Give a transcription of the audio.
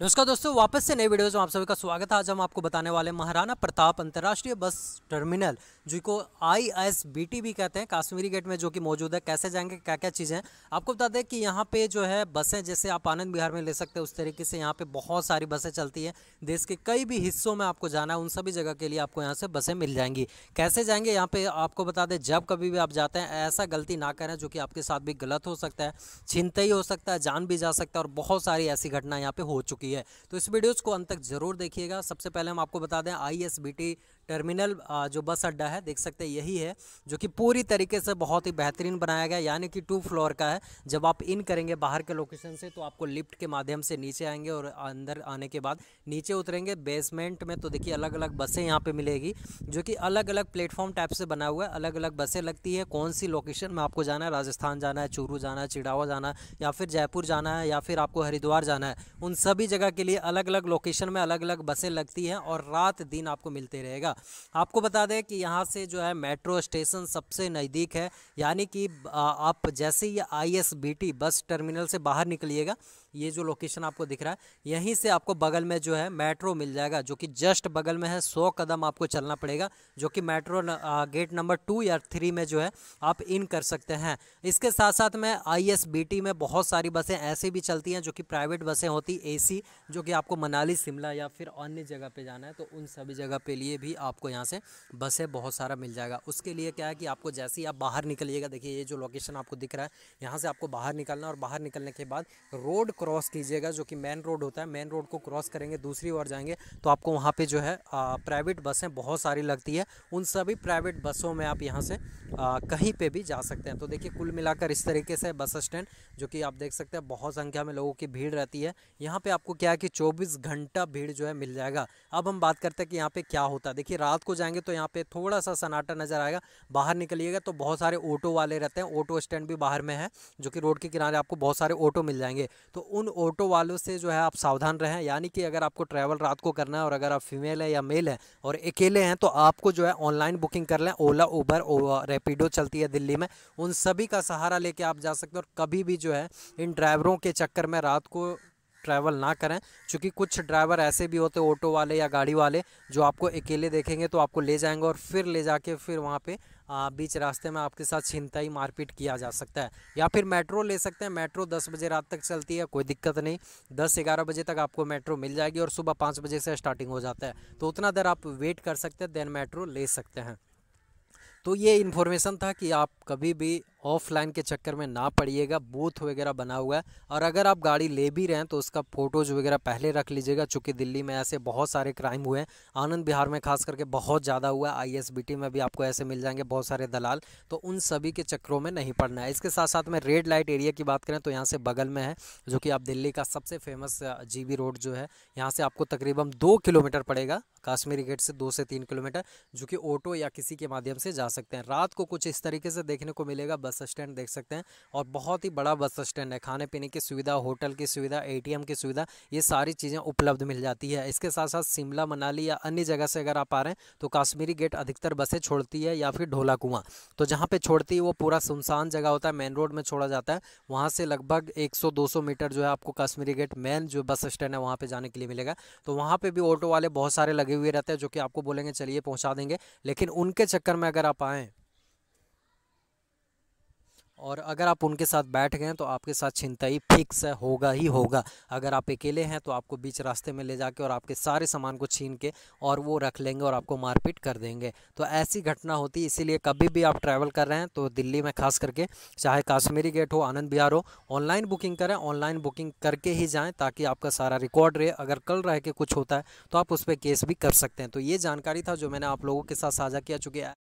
नमस्कार दोस्तों वापस से नए वीडियोस में आप सभी का स्वागत है आज हम आपको बताने वाले महाराणा प्रताप अंतर्राष्ट्रीय बस टर्मिनल जिसको को आई एस बी टी भी कहते हैं काश्मीरी गेट में जो कि मौजूद है कैसे जाएंगे क्या क्या चीज़ें आपको बता दें कि यहाँ पे जो है बसें जैसे आप आनंद बिहार में ले सकते हैं उस तरीके से यहाँ पे बहुत सारी बसें चलती हैं देश के कई भी हिस्सों में आपको जाना है उन सभी जगह के लिए आपको यहाँ से बसें मिल जाएंगी कैसे जाएंगे यहाँ पर आपको बता दें जब कभी भी आप जाते हैं ऐसा गलती ना करें जो कि आपके साथ भी गलत हो सकता है छिनते ही हो सकता है जान भी जा सकता है और बहुत सारी ऐसी घटना यहाँ पर हो चुकी चुकी है तो इस वीडियोज़ को अंत तक ज़रूर देखिएगा सबसे पहले हम आपको बता दें आई टर्मिनल जो बस अड्डा है देख सकते हैं यही है जो कि पूरी तरीके से बहुत ही बेहतरीन बनाया गया यानी कि टू फ्लोर का है जब आप इन करेंगे बाहर के लोकेशन से तो आपको लिफ्ट के माध्यम से नीचे आएंगे और अंदर आने के बाद नीचे उतरेंगे बेसमेंट में तो देखिए अलग अलग बसें यहाँ पे मिलेगी जो कि अलग अलग प्लेटफॉर्म टाइप से बना हुआ है अलग अलग बसें लगती है कौन सी लोकेशन में आपको जाना है राजस्थान जाना है चूरू जाना है चिड़ावा जाना है या फिर जयपुर जाना है या फिर आपको हरिद्वार जाना है उन सभी जगह के लिए अलग अलग लोकेशन में अलग अलग बसें लगती हैं और रात दिन आपको मिलते रहेगा आपको बता दें कि यहाँ से जो है मेट्रो स्टेशन सबसे नज़दीक है यानी कि आप जैसे ही आई बस टर्मिनल से बाहर निकलिएगा ये जो लोकेशन आपको दिख रहा है यहीं से आपको बगल में जो है मेट्रो मिल जाएगा जो कि जस्ट बगल में है सौ कदम आपको चलना पड़ेगा जो कि मेट्रो गेट नंबर टू या थ्री में जो है आप इन कर सकते हैं इसके साथ साथ में आई में बहुत सारी बसें ऐसी भी चलती हैं जो कि प्राइवेट बसें होती ए जो कि आपको मनाली शिमला या फिर अन्य जगह पर जाना है तो उन सभी जगह पे लिए भी आपको यहाँ से बसें बहुत सारा मिल जाएगा उसके लिए क्या है कि आपको जैसे ही आप बाहर निकलिएगा देखिए ये जो लोकेशन आपको दिख रहा है यहाँ से आपको बाहर निकलना और बाहर निकलने के बाद रोड क्रॉस कीजिएगा जो कि मेन रोड होता है मेन रोड को क्रॉस करेंगे दूसरी ओर जाएंगे तो आपको वहाँ पे जो है प्राइवेट बसें बहुत सारी लगती है उन सभी प्राइवेट बसों में आप यहाँ से आ, कहीं पे भी जा सकते हैं तो देखिए कुल मिलाकर इस तरीके से बस स्टैंड जो कि आप देख सकते हैं बहुत संख्या में लोगों की भीड़ रहती है यहाँ पे आपको क्या है कि चौबीस घंटा भीड़ जो है मिल जाएगा अब हम बात करते हैं कि यहाँ पे क्या होता है देखिए रात को जाएंगे तो यहाँ पे थोड़ा सा सन्नाटा नजर आएगा बाहर निकलिएगा तो बहुत सारे ऑटो वाले रहते हैं ऑटो स्टैंड भी बाहर में है जो कि रोड के किनारे आपको बहुत सारे ऑटो मिल जाएंगे तो उन ऑटो वालों से जो है आप सावधान रहें यानी कि अगर आपको ट्रैवल रात को करना है और अगर आप फीमेल हैं या मेल हैं और अकेले हैं तो आपको जो है ऑनलाइन बुकिंग कर लें ओला उबर रेपिडो चलती है दिल्ली में उन सभी का सहारा लेके आप जा सकते हैं और कभी भी जो है इन ड्राइवरों के चक्कर में रात को ट्रैवल ना करें क्योंकि कुछ ड्राइवर ऐसे भी होते ऑटो वाले या गाड़ी वाले जो आपको अकेले देखेंगे तो आपको ले जाएंगे और फिर ले जाके फिर वहाँ पे आ, बीच रास्ते में आपके साथ छिनताई मारपीट किया जा सकता है या फिर मेट्रो ले सकते हैं मेट्रो दस बजे रात तक चलती है कोई दिक्कत नहीं दस ग्यारह बजे तक आपको मेट्रो मिल जाएगी और सुबह पाँच बजे से स्टार्टिंग हो जाता है तो उतना देर आप वेट कर सकते हैं देन मेट्रो ले सकते हैं तो ये इन्फॉर्मेशन था कि आप कभी भी ऑफलाइन के चक्कर में ना पड़िएगा बूथ वगैरह बना हुआ है और अगर आप गाड़ी ले भी रहे हैं तो उसका फ़ोटोज़ वगैरह पहले रख लीजिएगा चूँकि दिल्ली में ऐसे बहुत सारे क्राइम हुए हैं आनंद बिहार में खास करके बहुत ज़्यादा हुआ आई में भी आपको ऐसे मिल जाएंगे बहुत सारे दलाल तो उन सभी के चक्करों में नहीं पड़ना है इसके साथ साथ में रेड लाइट एरिया की बात करें तो यहाँ से बगल में है जो कि आप दिल्ली का सबसे फेमस जी रोड जो है यहाँ से आपको तकरीबन दो किलोमीटर पड़ेगा काश्मीरी गेट से दो से तीन किलोमीटर जो कि ऑटो या किसी के माध्यम से जा सकते हैं रात को कुछ इस तरीके से देख देखने को मिलेगा बस स्टैंड देख सकते हैं और बहुत ही बड़ा बस स्टैंड है खाने पीने की सुविधा होटल की सुविधा एटीएम की सुविधा ये सारी चीज़ें उपलब्ध मिल जाती है इसके साथ साथ शिमला मनाली या अन्य जगह से अगर आप आ रहे हैं तो काश्मीरी गेट अधिकतर बसें छोड़ती है या फिर ढोला कुआँ तो जहाँ पर छोड़ती है वो पूरा सुनसान जगह होता है मेन रोड में छोड़ा जाता है वहाँ से लगभग एक सौ मीटर जो है आपको काश्मीरी गेट मेन जो बस स्टैंड है वहाँ पर जाने के लिए मिलेगा तो वहाँ पर भी ऑटो वाले बहुत सारे लगे हुए रहते हैं जो कि आपको बोलेंगे चलिए पहुँचा देंगे लेकिन उनके चक्कर में अगर आप आएँ और अगर आप उनके साथ बैठ गए तो आपके साथ छिंताई फिक्स है होगा ही होगा अगर आप अकेले हैं तो आपको बीच रास्ते में ले जाके और आपके सारे सामान को छीन के और वो रख लेंगे और आपको मारपीट कर देंगे तो ऐसी घटना होती है इसीलिए कभी भी आप ट्रैवल कर रहे हैं तो दिल्ली में खास करके चाहे काश्मीरी गेट हो आनंद बिहार हो ऑनलाइन बुकिंग करें ऑनलाइन बुकिंग करके ही जाएँ ताकि आपका सारा रिकॉर्ड रहे अगर कल रह के कुछ होता है तो आप उस पर केस भी कर सकते हैं तो ये जानकारी था जो मैंने आप लोगों के साथ साझा किया चूँकि